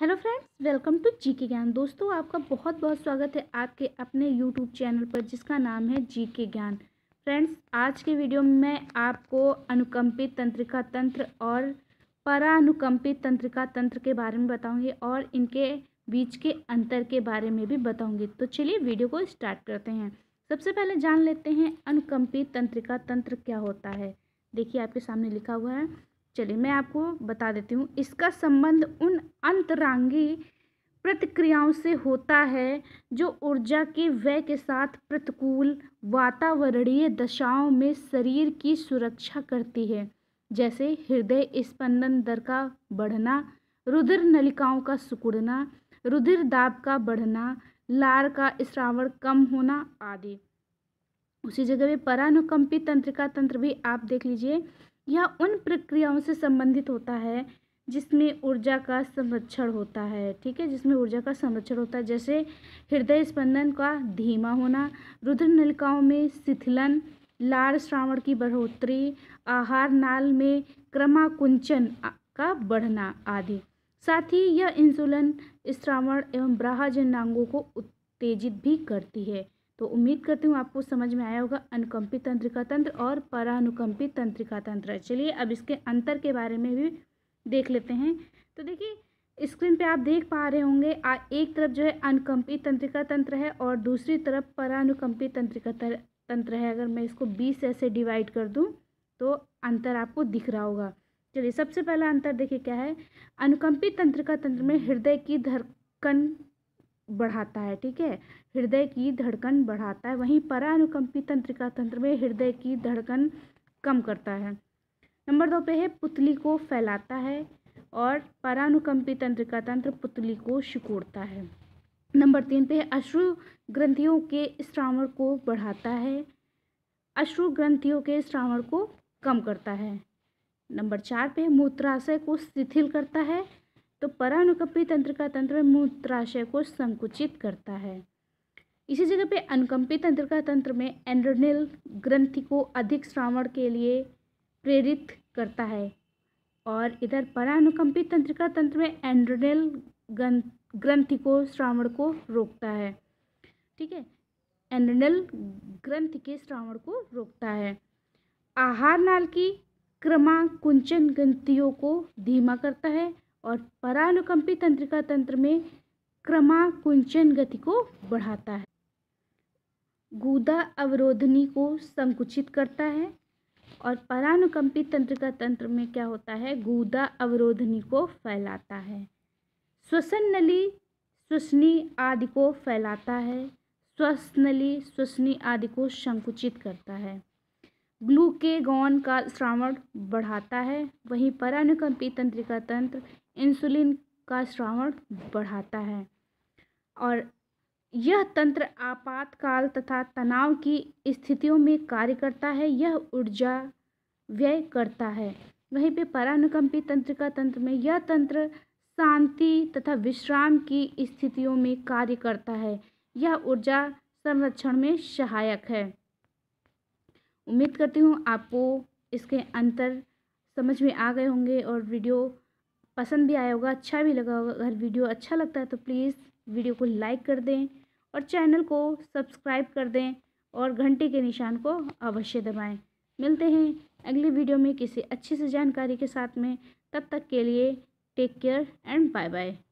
hello friends welcome to G K Gyan दोस्तों आपका बहुत बहुत स्वागत है आपके अपने यूट्यूब चैनल पर जिसका नाम है जी के ज्ञान फ्रेंड्स आज के वीडियो में मैं आपको अनुकंपित तंत्रिका तंत्र और परानुकंपित तंत्रिका तंत्र के बारे में बताऊंगी और इनके बीच के अंतर के बारे में भी बताऊँगी तो चलिए वीडियो को स्टार्ट करते हैं सबसे पहले जान लेते हैं अनुकंपित तंत्रिका तंत्र क्या होता है देखिए आपके सामने लिखा हुआ है चलिए मैं आपको बता देती हूँ इसका संबंध उन अंतरांगी प्रतिक्रियाओं से होता है जो ऊर्जा के व्यय के साथ प्रतिकूल वातावरणीय दशाओं में शरीर की सुरक्षा करती है जैसे हृदय स्पंदन दर का बढ़ना रुधिर नलिकाओं का सुकुड़ना रुधिर दाब का बढ़ना लार का श्रावण कम होना आदि उसी जगह पे परानुकंपी तंत्रिका तंत्र भी आप देख लीजिए यह उन प्रक्रियाओं से संबंधित होता है जिसमें ऊर्जा का संरक्षण होता है ठीक है जिसमें ऊर्जा का संरक्षण होता है जैसे हृदय स्पंदन का धीमा होना रुद्र नलिकाओं में शिथिलन लाल श्रावण की बढ़ोतरी आहार नाल में क्रमाकुंचन का बढ़ना आदि साथ ही यह इंसुलिन श्रावण एवं ब्राहजनांगों को उत्तेजित भी करती है तो उम्मीद करती हूँ आपको समझ में आया होगा अनुकंपित तंत्रिका तंत्र और परानुकंपित तंत्रिका तंत्र चलिए अब इसके अंतर के बारे में भी देख लेते हैं तो देखिए स्क्रीन पे आप देख पा रहे होंगे एक तरफ जो है अनुकंपित तंत्रिका तंत्र है और दूसरी तरफ परानुकंपित तंत्रिका तंत्र है अगर मैं इसको बीस ऐसे डिवाइड कर दूँ तो अंतर आपको दिख रहा होगा चलिए सबसे पहला अंतर देखिए क्या है अनुकंपित तंत्रिका तंत्र में हृदय की धड़कन बढ़ाता है ठीक है हृदय की धड़कन बढ़ाता है वहीं परानुकंपी तंत्रिका तंत्र में हृदय की धड़कन कम करता है नंबर दो पे है पुतली को फैलाता है और परानुकंपी तंत्रिका तंत्र पुतली को शिकोड़ता है नंबर तीन पे है अश्रु ग्रंथियों के श्रावण को बढ़ाता है अश्रु ग्रंथियों के श्रावण को कम करता है नंबर चार पे मूत्राशय को शिथिल करता है तो परानुकंपी तंत्र का तंत्र मूत्राशय को संकुचित करता है इसी जगह पे अनुकंपी तंत्र का तंत्र में एंड्रनिल ग्रंथि को अधिक श्रावण के लिए प्रेरित करता है और इधर परानुकंपी तंत्र का तंत्र में एंड्रनिल ग्रंथि को श्रावण को रोकता है ठीक है एंड्रनल ग्रंथि के श्रावण को रोकता है आहार नाल की कुंचन ग्रंथियों को धीमा करता है और परानुकंपी तंत्रिका तंत्र में क्रमाकुंचन गति को बढ़ाता है गूदा अवरोधनी को संकुचित करता है और परानुकंपी तंत्रिका तंत्र में क्या होता है गूदा अवरोधनी को फैलाता है श्वसन नली श्वसनी आदि को फैलाता है स्वस्थ नली श्वसनी आदि को संकुचित करता है ग्लूकेगॉन का श्रावण बढ़ाता है वहीं परानुकंपी तंत्रिका तंत्र इंसुलिन का श्रावण बढ़ाता है और यह तंत्र आपातकाल तथा तनाव की स्थितियों में कार्य करता है यह ऊर्जा व्यय करता है वहीं पे परानुकंपी तंत्र का तंत्र में यह तंत्र शांति तथा विश्राम की स्थितियों में कार्य करता है यह ऊर्जा संरक्षण में सहायक है उम्मीद करती हूँ आपको इसके अंतर समझ में आ गए होंगे और वीडियो पसंद भी आया होगा अच्छा भी लगा होगा अगर वीडियो अच्छा लगता है तो प्लीज़ वीडियो को लाइक कर दें और चैनल को सब्सक्राइब कर दें और घंटे के निशान को अवश्य दबाएं मिलते हैं अगली वीडियो में किसी अच्छी से जानकारी के साथ में तब तक के लिए take care and bye bye